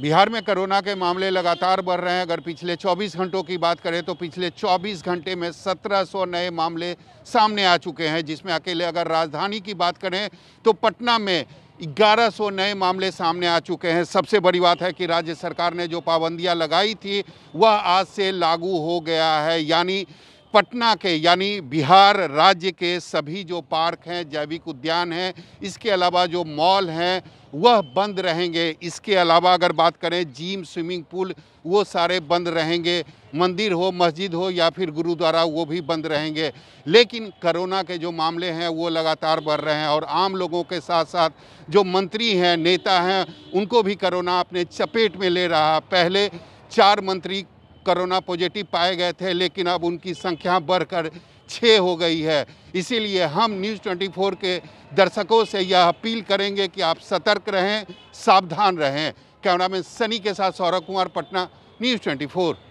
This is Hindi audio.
बिहार में कोरोना के मामले लगातार बढ़ रहे हैं अगर पिछले 24 घंटों की बात करें तो पिछले 24 घंटे में 1700 नए मामले सामने आ चुके हैं जिसमें अकेले अगर राजधानी की बात करें तो पटना में 1100 नए मामले सामने आ चुके हैं सबसे बड़ी बात है कि राज्य सरकार ने जो पाबंदियां लगाई थी वह आज से लागू हो गया है यानी पटना के यानी बिहार राज्य के सभी जो पार्क हैं जैविक उद्यान हैं इसके अलावा जो मॉल हैं वह बंद रहेंगे इसके अलावा अगर बात करें जिम स्विमिंग पूल वो सारे बंद रहेंगे मंदिर हो मस्जिद हो या फिर गुरुद्वारा वो भी बंद रहेंगे लेकिन कोरोना के जो मामले हैं वो लगातार बढ़ रहे हैं और आम लोगों के साथ साथ जो मंत्री हैं नेता हैं उनको भी करोना अपने चपेट में ले रहा पहले चार मंत्री कोरोना पॉजिटिव पाए गए थे लेकिन अब उनकी संख्या बढ़कर छः हो गई है इसीलिए हम न्यूज़ 24 के दर्शकों से यह अपील करेंगे कि आप सतर्क रहें सावधान रहें कैमरामैन सनी के साथ सौरभ कुमार पटना न्यूज़ 24